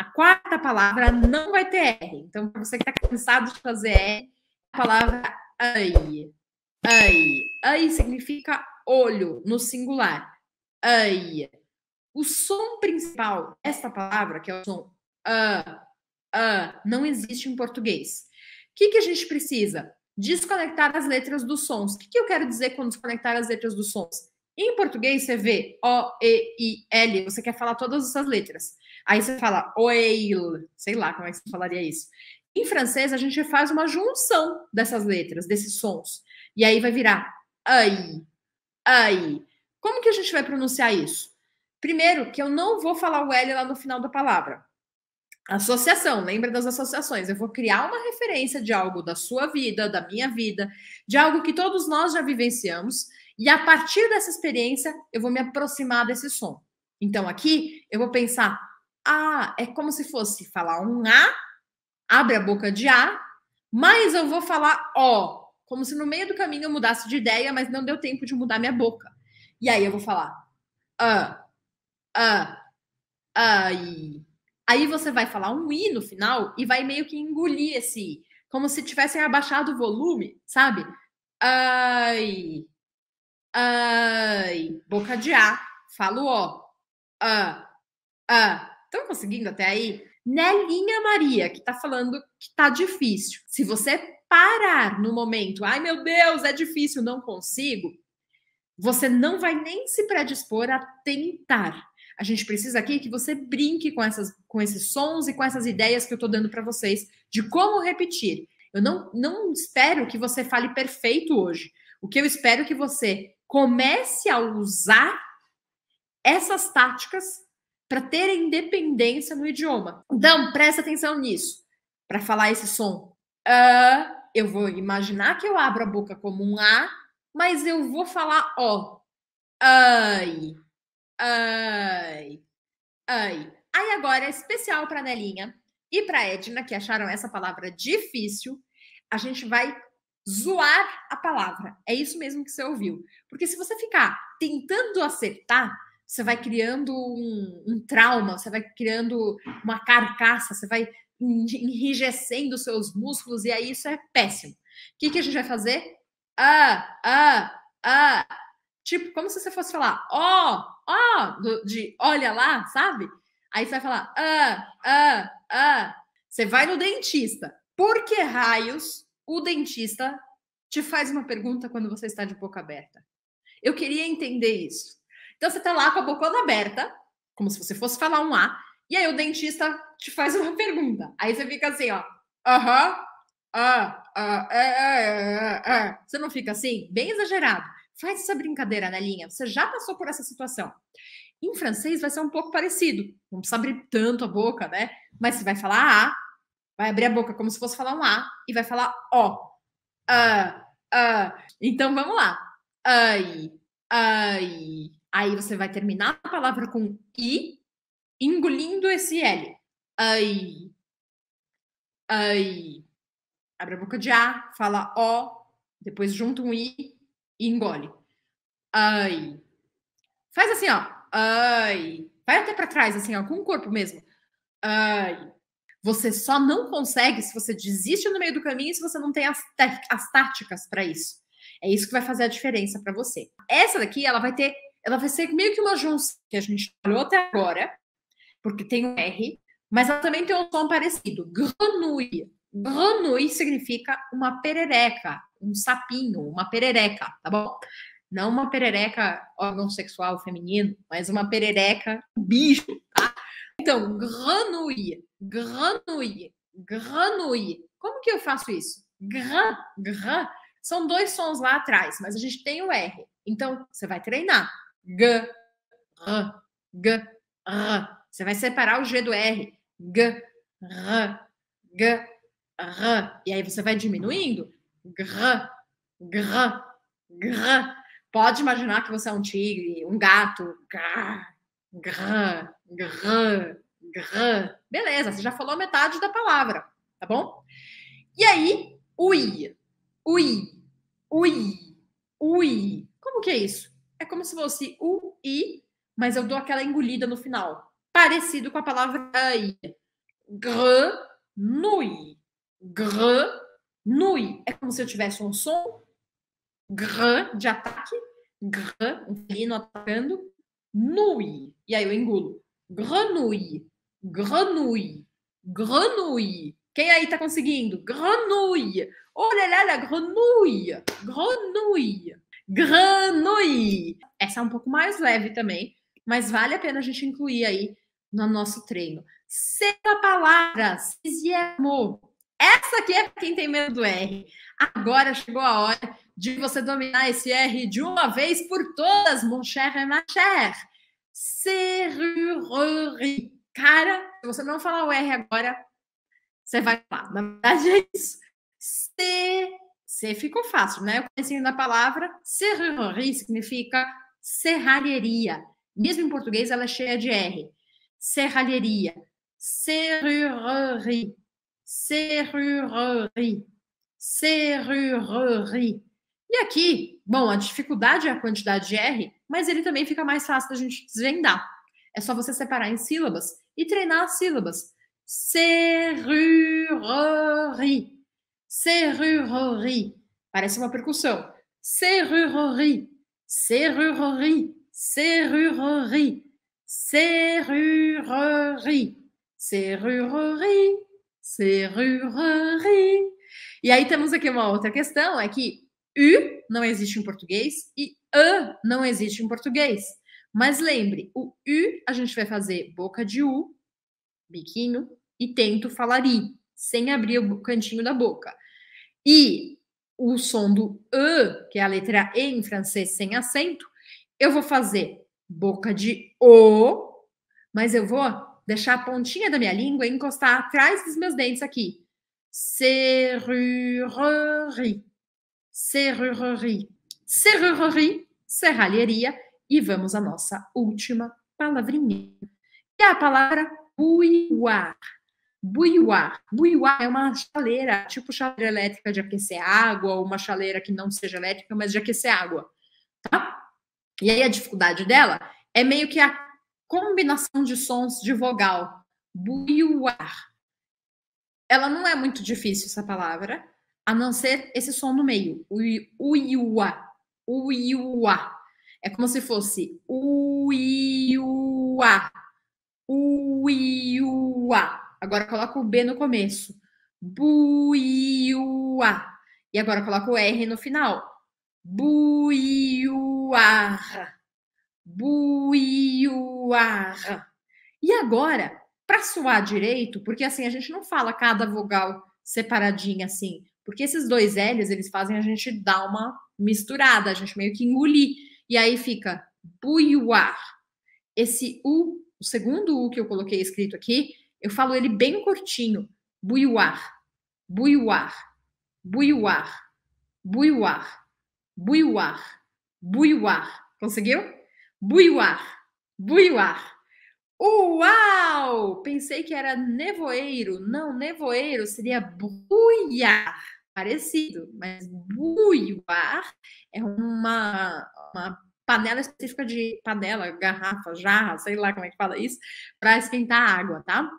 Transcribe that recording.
A quarta palavra não vai ter R. Então, para você que está cansado de fazer R, a palavra ai. Ai. Ai significa olho no singular. Ai. O som principal desta palavra, que é o som a, a, não existe em português. O que, que a gente precisa? Desconectar as letras dos sons. O que, que eu quero dizer quando desconectar as letras dos sons? Em português, você vê O, E, I, L. Você quer falar todas essas letras. Aí você fala oil, sei lá como é que você falaria isso. Em francês, a gente faz uma junção dessas letras, desses sons. E aí vai virar ai, ai. Como que a gente vai pronunciar isso? Primeiro, que eu não vou falar o L lá no final da palavra. Associação, lembra das associações. Eu vou criar uma referência de algo da sua vida, da minha vida, de algo que todos nós já vivenciamos, e a partir dessa experiência eu vou me aproximar desse som. Então aqui eu vou pensar a. Ah, é como se fosse falar um A, abre a boca de A, mas eu vou falar O. Como se no meio do caminho eu mudasse de ideia, mas não deu tempo de mudar minha boca. E aí eu vou falar. A. A. Ai. Aí você vai falar um I no final e vai meio que engolir esse I. Como se tivessem abaixado o volume, sabe? Ai. Ai. Boca de A. Falo O. A. A. Estão conseguindo até aí? Nelinha né, Maria, que está falando que está difícil. Se você parar no momento, ai meu Deus, é difícil, não consigo, você não vai nem se predispor a tentar. A gente precisa aqui que você brinque com, essas, com esses sons e com essas ideias que eu estou dando para vocês de como repetir. Eu não, não espero que você fale perfeito hoje. O que eu espero é que você comece a usar essas táticas para ter independência no idioma. Então, presta atenção nisso. Para falar esse som, uh, eu vou imaginar que eu abro a boca como um A, mas eu vou falar ó. Ai, ai, ai. Aí agora é especial para Nelinha e para Edna, que acharam essa palavra difícil. A gente vai zoar a palavra. É isso mesmo que você ouviu. Porque se você ficar tentando acertar, você vai criando um, um trauma, você vai criando uma carcaça, você vai enrijecendo seus músculos, e aí isso é péssimo. O que, que a gente vai fazer? Ah, ah, ah. Tipo, como se você fosse falar, ó, oh, ó, oh, de olha lá, sabe? Aí você vai falar, ah, ah, ah. Você vai no dentista. Por que raios o dentista te faz uma pergunta quando você está de boca aberta? Eu queria entender isso. Então você tá lá com a bocona aberta, como se você fosse falar um A, e aí o dentista te faz uma pergunta. Aí você fica assim, ó. Aham. Ah, ah, ah, ah, ah, Você não fica assim? Bem exagerado. Faz essa brincadeira, Anelinha. Você já passou por essa situação. Em francês vai ser um pouco parecido. Não precisa abrir tanto a boca, né? Mas você vai falar A, vai abrir a boca como se fosse falar um A e vai falar O. Ah, ah. Então vamos lá. Ai, ai, Aí você vai terminar a palavra com i, engolindo esse L. Ai. Ai. Abre a boca de A, fala O, depois junta um I e engole. Ai. Faz assim, ó. Ai. Vai até para trás, assim, ó, com o corpo mesmo. Ai. Você só não consegue se você desiste no meio do caminho e se você não tem as, as táticas para isso. É isso que vai fazer a diferença para você. Essa daqui, ela vai ter ela vai ser meio que uma junção que a gente falou até agora, porque tem um R, mas ela também tem um som parecido. Granui. Granui significa uma perereca, um sapinho, uma perereca, tá bom? Não uma perereca órgão sexual feminino, mas uma perereca bicho, tá? Então, granui, granui, granui. Como que eu faço isso? Gran, gran. São dois sons lá atrás, mas a gente tem o R. Então, você vai treinar. G, R, ah. G, R. Você vai separar o G do R. G, R, G, R. E aí você vai diminuindo. Gr, gr, gr. Pode imaginar que você é um tigre, um gato. Gr, gr, gr, gr. Beleza, você já falou metade da palavra, tá bom? E aí, ui, ui, ui, ui. Como que é isso? é como se fosse o i, mas eu dou aquela engolida no final. Parecido com a palavra ai. Gr, nui. Gr, nui. É como se eu tivesse um som. Gr, de ataque. Gr, um felino atacando. Nui. E aí eu engulo. Granui. Granui. Granui. Quem aí tá conseguindo? Granui. Olha, olha, granui. Granui. Granoi. Essa é um pouco mais leve também, mas vale a pena a gente incluir aí no nosso treino. Sexta palavra, sismo. Essa aqui é para quem tem medo do R. Agora chegou a hora de você dominar esse R de uma vez por todas, mon cher et ma chère. Serrurerie. Cara, se você não falar o R agora, você vai falar. Na verdade é isso. C ficou fácil, né? Eu conheci na palavra serrurerie significa serralheria. Mesmo em português, ela é cheia de R. Serralheria. Serrurerie. Serrurerie. Serrurerie. E aqui, bom, a dificuldade é a quantidade de R, mas ele também fica mais fácil da gente desvendar. É só você separar em sílabas e treinar as sílabas. Serrurerie. Serrurerie. Parece uma percussão. Serrurerie. Serrurerie. Serrurerie. Serrurerie. Serrurerie. Serrurerie. E aí temos aqui uma outra questão, é que U não existe em português e A não existe em português. Mas lembre, o U a gente vai fazer boca de U, biquinho, e tento falari sem abrir o cantinho da boca. E o som do E, que é a letra E em francês sem acento, eu vou fazer boca de O, mas eu vou deixar a pontinha da minha língua encostar atrás dos meus dentes aqui. Serrurerie. Serrurerie. Serrurerie, serralheria. E vamos à nossa última palavrinha, que é a palavra buiar. Buiuá. Buiuá é uma chaleira, tipo chaleira elétrica de aquecer água, ou uma chaleira que não seja elétrica, mas de aquecer água. Tá? E aí a dificuldade dela é meio que a combinação de sons de vogal. Buiuá. Ela não é muito difícil essa palavra, a não ser esse som no meio. Uiuá. Uiuá. É como se fosse uiuá. Uiuá. Agora coloca o B no começo. Buiua. E agora coloca o R no final. buiuar, buiuar. E agora, para soar direito, porque assim a gente não fala cada vogal separadinha assim, porque esses dois L's eles fazem a gente dar uma misturada, a gente meio que engolir. E aí fica buiuar. Esse U, o segundo U que eu coloquei escrito aqui, eu falo ele bem curtinho. Buiuar, buiuar, buiuar, buiuar, buiuar, buiuar. Conseguiu? Buiuar, buiuar. Uau! Pensei que era nevoeiro. Não, nevoeiro seria buiar. Parecido, mas buiar é uma, uma panela específica de panela, garrafa, jarra, sei lá como é que fala isso, para esquentar a água, tá?